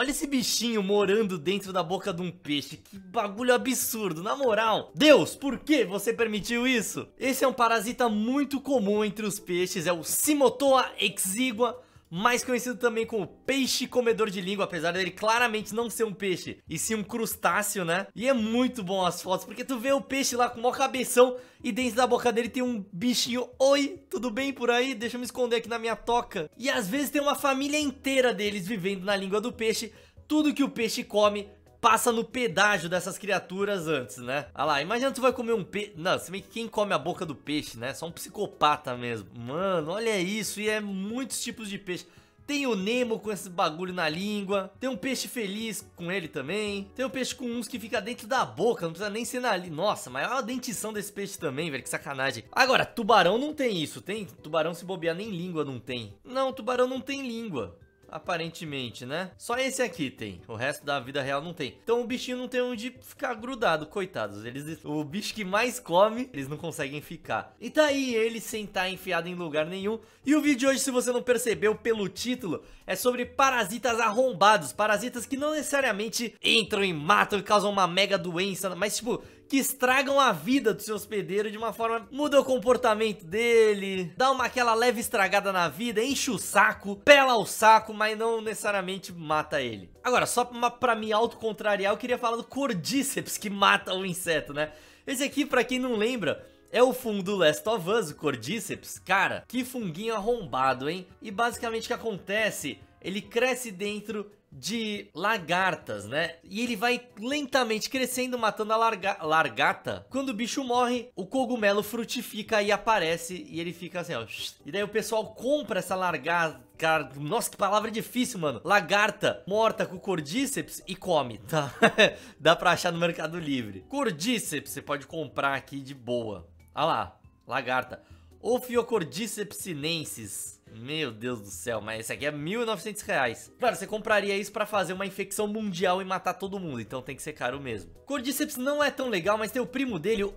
Olha esse bichinho morando dentro da boca de um peixe. Que bagulho absurdo, na moral. Deus, por que você permitiu isso? Esse é um parasita muito comum entre os peixes. É o Simotoa exigua mais conhecido também como peixe comedor de língua, apesar dele claramente não ser um peixe, e sim um crustáceo, né? E é muito bom as fotos, porque tu vê o peixe lá com o maior cabeção e dentro da boca dele tem um bichinho, oi, tudo bem por aí? Deixa eu me esconder aqui na minha toca. E às vezes tem uma família inteira deles vivendo na língua do peixe, tudo que o peixe come passa no pedágio dessas criaturas antes, né? Ah lá, imagina tu vai comer um peixe... Não, se bem que quem come a boca do peixe, né? Só um psicopata mesmo. Mano, olha isso, e é muitos tipos de peixe. Tem o Nemo com esse bagulho na língua. Tem um peixe feliz com ele também. Tem um peixe com uns que fica dentro da boca, não precisa nem ser na língua. Nossa, mas olha é a dentição desse peixe também, velho, que sacanagem. Agora, tubarão não tem isso, tem? Tubarão se bobear nem língua não tem. Não, tubarão não tem língua aparentemente, né? Só esse aqui tem, o resto da vida real não tem. Então o bichinho não tem onde ficar grudado, coitados. Eles, o bicho que mais come, eles não conseguem ficar. E daí tá ele sentar tá enfiado em lugar nenhum. E o vídeo de hoje, se você não percebeu pelo título, é sobre parasitas arrombados, parasitas que não necessariamente entram e matam e causam uma mega doença, mas tipo, que estragam a vida do seu hospedeiro de uma forma muda o comportamento dele, dá uma aquela leve estragada na vida, enche o saco, pela o saco, mas não necessariamente mata ele. Agora, só pra, pra me autocontrariar, eu queria falar do Cordíceps que mata o inseto, né? Esse aqui, pra quem não lembra, é o fungo do Last of Us, o Cordyceps. Cara, que funguinho arrombado, hein? E basicamente o que acontece ele cresce dentro de lagartas, né? E ele vai lentamente crescendo, matando a larga largata. Quando o bicho morre, o cogumelo frutifica e aparece e ele fica assim, ó. E daí o pessoal compra essa largata Cara, nossa, que palavra difícil, mano. Lagarta morta com cordíceps e come, tá? Dá pra achar no Mercado Livre. Cordíceps, você pode comprar aqui de boa. Ah lá, lagarta. Ophiocordíceps sinensis. Meu Deus do céu, mas esse aqui é 1.900 reais. Claro, você compraria isso pra fazer uma infecção mundial e matar todo mundo, então tem que ser caro mesmo. Cordyceps não é tão legal, mas tem o primo dele, o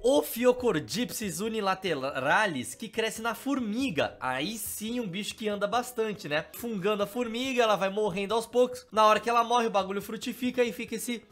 unilateralis, que cresce na formiga. Aí sim, um bicho que anda bastante, né? Fungando a formiga, ela vai morrendo aos poucos. Na hora que ela morre, o bagulho frutifica e fica esse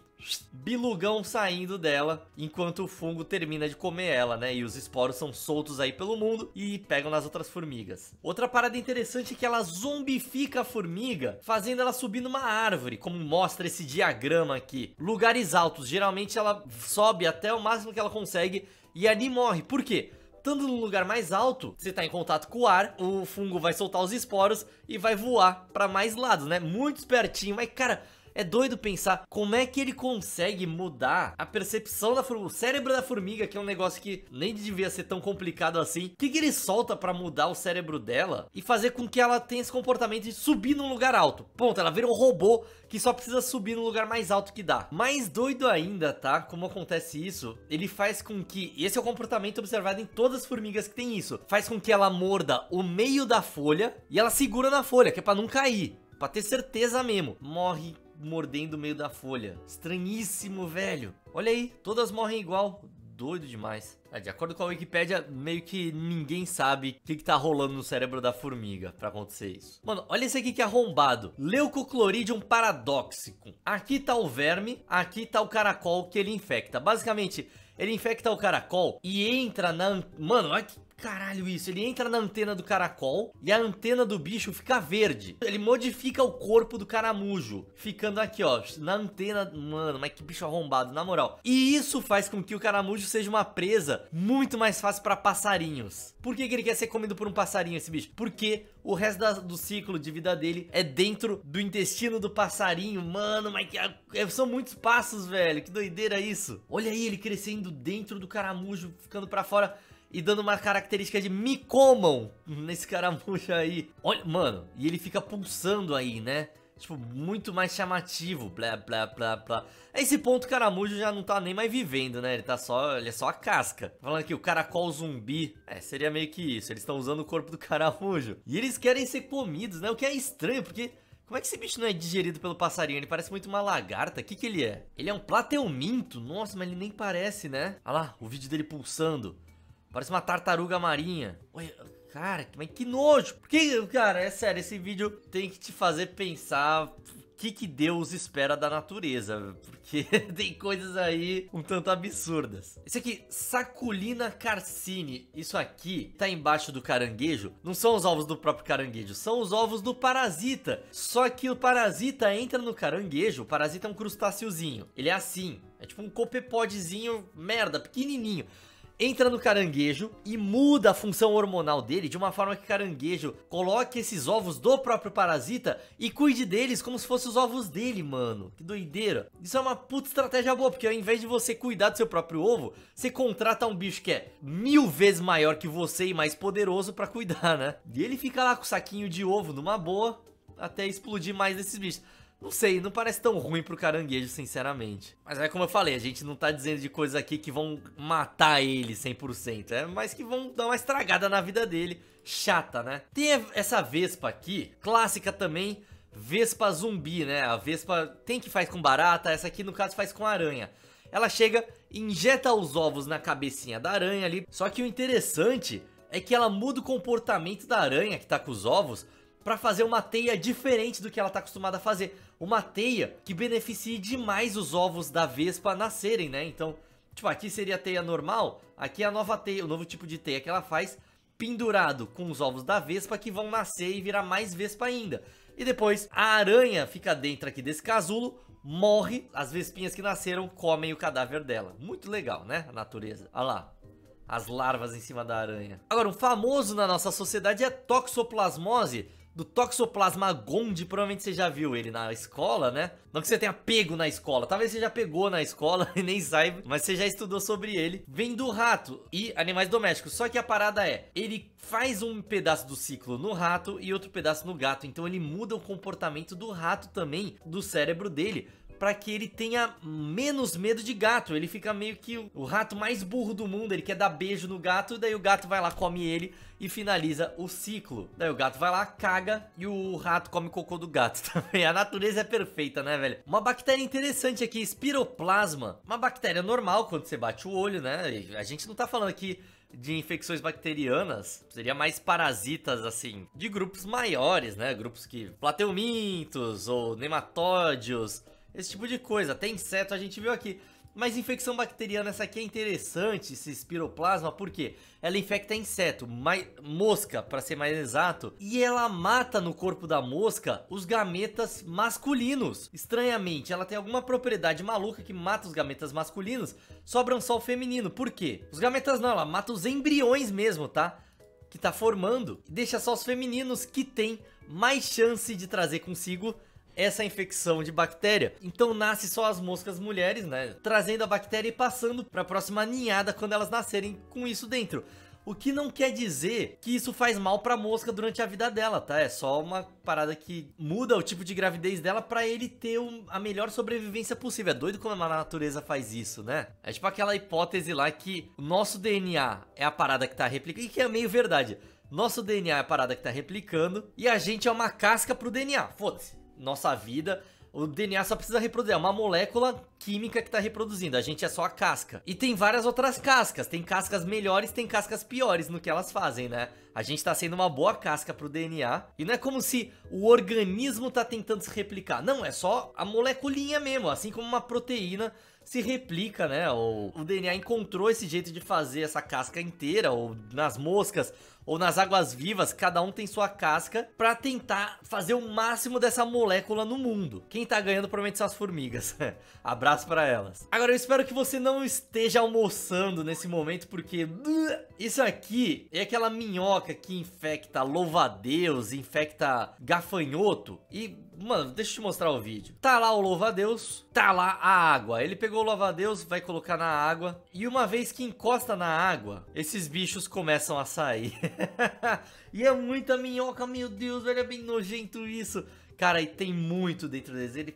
bilugão saindo dela enquanto o fungo termina de comer ela, né? E os esporos são soltos aí pelo mundo e pegam nas outras formigas. Outra parada interessante é que ela zombifica a formiga, fazendo ela subir numa árvore, como mostra esse diagrama aqui. Lugares altos, geralmente ela sobe até o máximo que ela consegue e ali morre. Por quê? Estando no lugar mais alto, você está em contato com o ar, o fungo vai soltar os esporos e vai voar para mais lados, né? Muito espertinho, mas cara, é doido pensar como é que ele consegue mudar a percepção da formiga, o cérebro da formiga, que é um negócio que nem devia ser tão complicado assim. O que, que ele solta para mudar o cérebro dela e fazer com que ela tenha esse comportamento de subir num lugar alto? Ponto, ela vira um robô que só precisa subir num lugar mais alto que dá. Mais doido ainda, tá? Como acontece isso, ele faz com que, esse é o comportamento observado em todas as formigas que tem isso, faz com que ela morda o meio da folha e ela segura na folha, que é pra não cair. Pra ter certeza mesmo. Morre mordendo o meio da folha. Estranhíssimo, velho. Olha aí, todas morrem igual. Doido demais. É, de acordo com a Wikipédia, meio que ninguém sabe o que, que tá rolando no cérebro da formiga pra acontecer isso. Mano, olha esse aqui que é arrombado. Leucocloridium é paradoxicum. Aqui tá o verme, aqui tá o caracol que ele infecta. Basicamente, ele infecta o caracol e entra na... Mano, olha que caralho isso? Ele entra na antena do caracol e a antena do bicho fica verde. Ele modifica o corpo do caramujo, ficando aqui, ó, na antena. Mano, mas que bicho arrombado, na moral. E isso faz com que o caramujo seja uma presa muito mais fácil para passarinhos. Por que, que, ele quer ser comido por um passarinho, esse bicho? Porque o resto da, do ciclo de vida dele é dentro do intestino do passarinho. Mano, mas que, é, são muitos passos, velho. Que doideira isso. Olha aí ele crescendo dentro do caramujo, ficando para fora e dando uma característica de me comam nesse caramujo aí. Olha, mano, e ele fica pulsando aí, né? Tipo, muito mais chamativo, blá, blá, blá, blá. A esse ponto, o caramujo já não tá nem mais vivendo, né? Ele tá só, ele é só a casca. Falando aqui, o caracol zumbi. É, seria meio que isso. Eles estão usando o corpo do caramujo. E eles querem ser comidos, né? O que é estranho, porque... Como é que esse bicho não é digerido pelo passarinho? Ele parece muito uma lagarta. O que que ele é? Ele é um plateuminto? Nossa, mas ele nem parece, né? Olha lá, o vídeo dele pulsando. Parece uma tartaruga marinha. Olha, cara, mas que nojo. Porque, cara, é sério, esse vídeo tem que te fazer pensar o que, que Deus espera da natureza. Porque tem coisas aí um tanto absurdas. Esse aqui, Saculina carcine. Isso aqui tá embaixo do caranguejo. Não são os ovos do próprio caranguejo, são os ovos do parasita. Só que o parasita entra no caranguejo. O parasita é um crustáceozinho. Ele é assim, é tipo um copepodezinho merda, pequenininho entra no caranguejo e muda a função hormonal dele de uma forma que o caranguejo coloque esses ovos do próprio parasita e cuide deles como se fossem os ovos dele, mano. Que doideira. Isso é uma puta estratégia boa, porque ao invés de você cuidar do seu próprio ovo, você contrata um bicho que é mil vezes maior que você e mais poderoso para cuidar, né? E ele fica lá com o saquinho de ovo numa boa até explodir mais desses bichos. Não sei, não parece tão ruim pro caranguejo, sinceramente. Mas é como eu falei, a gente não tá dizendo de coisas aqui que vão matar ele 100%, é, mas que vão dar uma estragada na vida dele. Chata, né? Tem essa Vespa aqui, clássica também, Vespa zumbi, né? A Vespa tem que faz com barata, essa aqui no caso faz com aranha. Ela chega injeta os ovos na cabecinha da aranha ali, só que o interessante é que ela muda o comportamento da aranha que tá com os ovos para fazer uma teia diferente do que ela está acostumada a fazer. Uma teia que beneficie demais os ovos da Vespa nascerem, né? Então, tipo, aqui seria a teia normal, aqui é a nova teia, o novo tipo de teia que ela faz, pendurado com os ovos da Vespa que vão nascer e virar mais Vespa ainda. E depois a aranha fica dentro aqui desse casulo, morre, as vespinhas que nasceram comem o cadáver dela. Muito legal, né? A natureza. Olha lá, as larvas em cima da aranha. Agora, um famoso na nossa sociedade é toxoplasmose, do Toxoplasma Gondi, provavelmente você já viu ele na escola, né? Não que você tenha pego na escola, talvez você já pegou na escola e nem saiba, mas você já estudou sobre ele. Vem do rato e animais domésticos, só que a parada é, ele faz um pedaço do ciclo no rato e outro pedaço no gato, então ele muda o comportamento do rato também, do cérebro dele, para que ele tenha menos medo de gato. Ele fica meio que o rato mais burro do mundo, ele quer dar beijo no gato, daí o gato vai lá, come ele e finaliza o ciclo. Daí o gato vai lá, caga e o rato come cocô do gato também. A natureza é perfeita, né, velho? Uma bactéria interessante aqui, espiroplasma. Uma bactéria normal quando você bate o olho, né? a gente não tá falando aqui de infecções bacterianas, seria mais parasitas, assim, de grupos maiores, né? Grupos que plateumintos ou nematódios, esse tipo de coisa. Até inseto a gente viu aqui. Mas infecção bacteriana, essa aqui é interessante, esse espiroplasma, porque ela infecta inseto, mais, mosca, para ser mais exato, e ela mata no corpo da mosca os gametas masculinos. Estranhamente, ela tem alguma propriedade maluca que mata os gametas masculinos, sobram só o feminino. Por quê? Os gametas não, ela mata os embriões mesmo, tá? Que tá formando, e deixa só os femininos que tem mais chance de trazer consigo essa infecção de bactéria. Então nasce só as moscas mulheres, né? Trazendo a bactéria e passando para a próxima ninhada quando elas nascerem com isso dentro. O que não quer dizer que isso faz mal para a mosca durante a vida dela, tá? É só uma parada que muda o tipo de gravidez dela para ele ter um, a melhor sobrevivência possível. É doido como a natureza faz isso, né? É tipo aquela hipótese lá que o nosso DNA é a parada que tá replicando, e que é meio verdade. Nosso DNA é a parada que tá replicando e a gente é uma casca pro DNA. Foda-se nossa vida, o DNA só precisa reproduzir, é uma molécula química que está reproduzindo, a gente é só a casca. E tem várias outras cascas, tem cascas melhores, tem cascas piores no que elas fazem, né? A gente está sendo uma boa casca para o DNA, e não é como se o organismo está tentando se replicar, não, é só a moleculinha mesmo, assim como uma proteína se replica, né? O, o DNA encontrou esse jeito de fazer essa casca inteira, ou nas moscas, ou nas águas vivas, cada um tem sua casca para tentar fazer o máximo dessa molécula no mundo. Quem tá ganhando provavelmente são as formigas. Abraço para elas. Agora eu espero que você não esteja almoçando nesse momento porque uh, isso aqui é aquela minhoca que infecta louva deus infecta gafanhoto e Mano, deixa eu te mostrar o vídeo. Tá lá o louva-a-Deus, tá lá a água. Ele pegou o louva-a-Deus, vai colocar na água. E uma vez que encosta na água, esses bichos começam a sair. e é muita minhoca, meu Deus, velho, é bem nojento isso. Cara, e tem muito dentro deles. Ele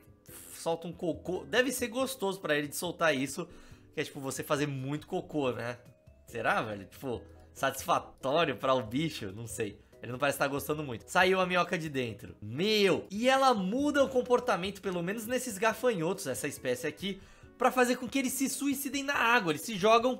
solta um cocô. Deve ser gostoso pra ele de soltar isso. Que é tipo você fazer muito cocô, né? Será, velho? Tipo, satisfatório para o bicho? Não sei. Ele não parece estar gostando muito. Saiu a minhoca de dentro. Meu! E ela muda o comportamento, pelo menos nesses gafanhotos, essa espécie aqui, para fazer com que eles se suicidem na água. Eles se jogam...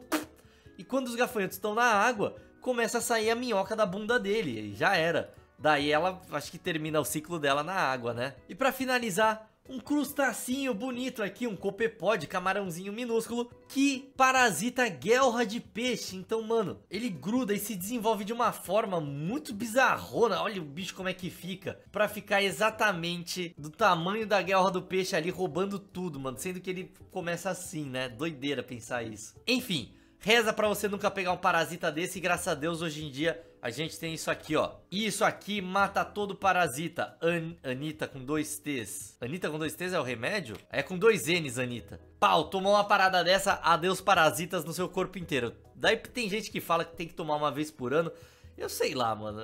E quando os gafanhotos estão na água, começa a sair a minhoca da bunda dele. E já era. Daí ela, acho que termina o ciclo dela na água, né? E para finalizar, um crustacinho bonito aqui, um copepode, camarãozinho minúsculo, que parasita guelra de peixe. Então, mano, ele gruda e se desenvolve de uma forma muito bizarrona. Olha o bicho como é que fica, pra ficar exatamente do tamanho da guelra do peixe ali, roubando tudo, mano. Sendo que ele começa assim, né? Doideira pensar isso. Enfim, reza pra você nunca pegar um parasita desse e graças a Deus hoje em dia a gente tem isso aqui, ó. Isso aqui mata todo parasita. An Anitta com dois T's. Anitta com dois T's é o remédio? É com dois N's, Anitta. Pau, tomou uma parada dessa, adeus parasitas no seu corpo inteiro. Daí tem gente que fala que tem que tomar uma vez por ano. Eu sei lá, mano.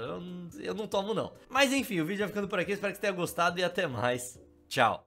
Eu, eu não tomo, não. Mas enfim, o vídeo vai ficando por aqui. Espero que você tenha gostado e até mais. Tchau.